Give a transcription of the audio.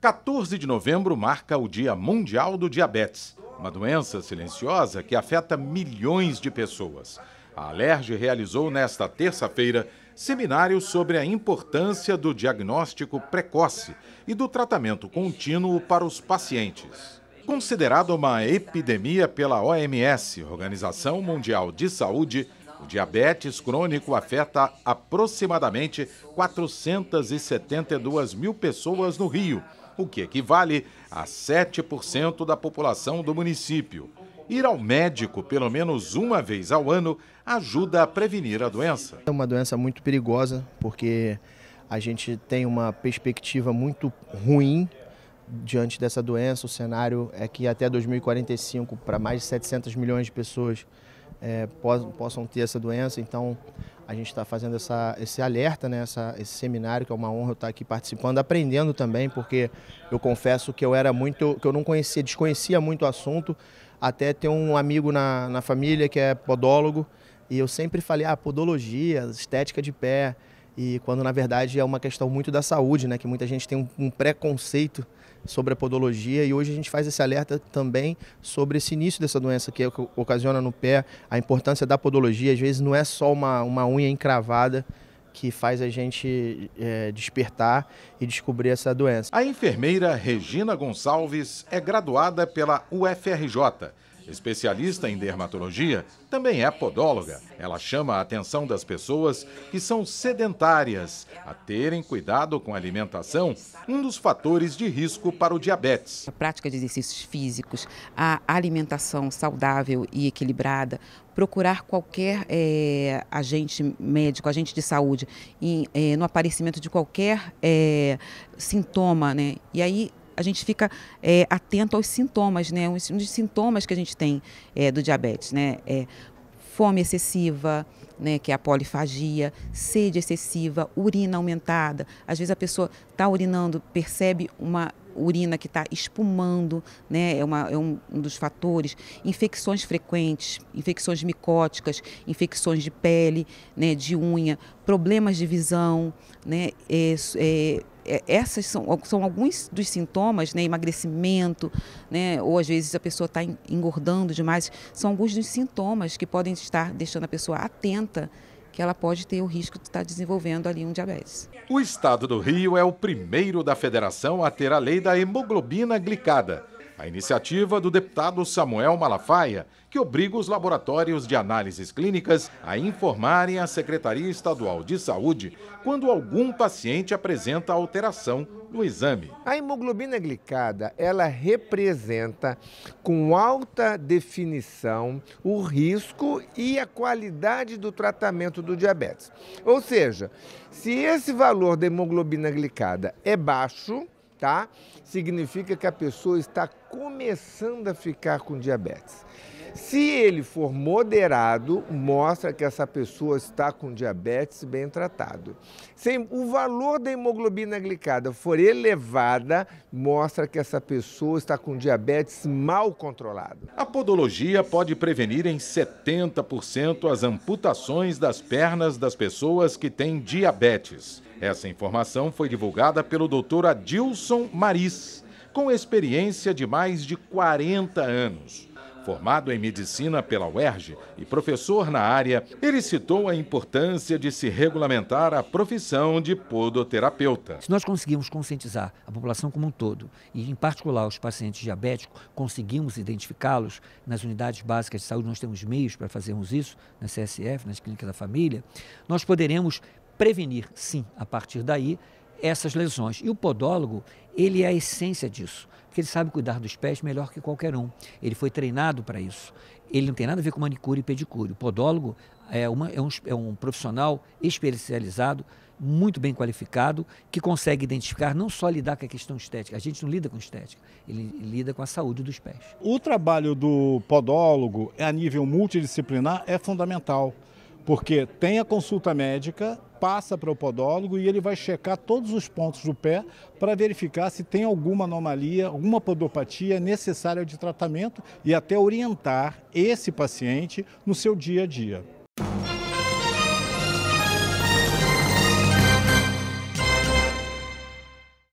14 de novembro marca o Dia Mundial do Diabetes, uma doença silenciosa que afeta milhões de pessoas. A Alerj realizou nesta terça-feira seminário sobre a importância do diagnóstico precoce e do tratamento contínuo para os pacientes. Considerado uma epidemia pela OMS, Organização Mundial de Saúde, o diabetes crônico afeta aproximadamente 472 mil pessoas no Rio o que equivale a 7% da população do município. Ir ao médico pelo menos uma vez ao ano ajuda a prevenir a doença. É uma doença muito perigosa, porque a gente tem uma perspectiva muito ruim diante dessa doença. O cenário é que até 2045, para mais de 700 milhões de pessoas é, possam, ter essa doença. Então, a gente está fazendo essa, esse alerta, né, essa, esse seminário, que é uma honra eu estar tá aqui participando, aprendendo também, porque eu confesso que eu era muito, que eu não conhecia, desconhecia muito o assunto, até ter um amigo na, na família que é podólogo, e eu sempre falei, ah, podologia, estética de pé, e quando na verdade é uma questão muito da saúde, né, que muita gente tem um, um, preconceito sobre a podologia e hoje a gente faz esse alerta também sobre esse início dessa doença que ocasiona no pé, a importância da podologia, às vezes não é só uma, uma unha encravada que faz a gente é, despertar e descobrir essa doença. A enfermeira Regina Gonçalves é graduada pela UFRJ Especialista em dermatologia, também é podóloga. Ela chama a atenção das pessoas que são sedentárias a terem cuidado com a alimentação, um dos fatores de risco para o diabetes. A prática de exercícios físicos, a alimentação saudável e equilibrada, procurar qualquer é, agente médico, agente de saúde, em, é, no aparecimento de qualquer é, sintoma, né? E aí a gente fica é, atento aos sintomas, né? Um dos sintomas que a gente tem é, do diabetes, né? É fome excessiva, né, que é a polifagia, sede excessiva, urina aumentada. Às vezes a pessoa está urinando, percebe uma urina que está espumando, né? É, uma, é um, dos fatores. Infecções frequentes, infecções micóticas, infecções de pele, né? De unha, problemas de visão, né? É, é, é, essas são, são alguns dos sintomas, né? Emagrecimento, né? Ou às vezes a pessoa está engordando demais. São alguns dos sintomas que podem estar deixando a pessoa atenta que ela pode ter o risco de estar tá desenvolvendo ali um diabetes. O estado do Rio é o primeiro da federação a ter a lei da hemoglobina glicada a iniciativa do deputado Samuel Malafaia, que obriga os laboratórios de análises clínicas a informarem a Secretaria Estadual de Saúde quando algum paciente apresenta alteração no exame. A hemoglobina glicada, ela representa com alta definição o risco e a qualidade do tratamento do diabetes. Ou seja, se esse valor da hemoglobina glicada é baixo, tá? Significa que a pessoa está começando a ficar com diabetes. Se ele for moderado, mostra que essa pessoa está com diabetes bem tratado. Se o valor da hemoglobina glicada for elevada, mostra que essa pessoa está com diabetes mal controlado. A podologia pode prevenir em 70% as amputações das pernas das pessoas que têm diabetes. Essa informação foi divulgada pelo doutor Adilson Maris, com experiência de mais de 40 anos. Formado em medicina pela UERJ e professor na área, ele citou a importância de se regulamentar a profissão de podoterapeuta. Se nós conseguimos conscientizar a população como um todo, e em particular os pacientes diabéticos, conseguimos identificá-los nas unidades básicas de saúde, nós temos meios para fazermos isso, na CSF, nas clínicas da família, nós poderemos prevenir, sim, a partir daí, essas lesões. E o podólogo, ele é a essência disso, porque ele sabe cuidar dos pés melhor que qualquer um. Ele foi treinado para isso. Ele não tem nada a ver com manicure e pedicure. O podólogo é, uma, é, um, é um profissional especializado, muito bem qualificado, que consegue identificar, não só lidar com a questão estética, a gente não lida com estética, ele lida com a saúde dos pés. O trabalho do podólogo a nível multidisciplinar é fundamental porque tem a consulta médica, passa para o podólogo e ele vai checar todos os pontos do pé para verificar se tem alguma anomalia, alguma podopatia necessária de tratamento e até orientar esse paciente no seu dia a dia.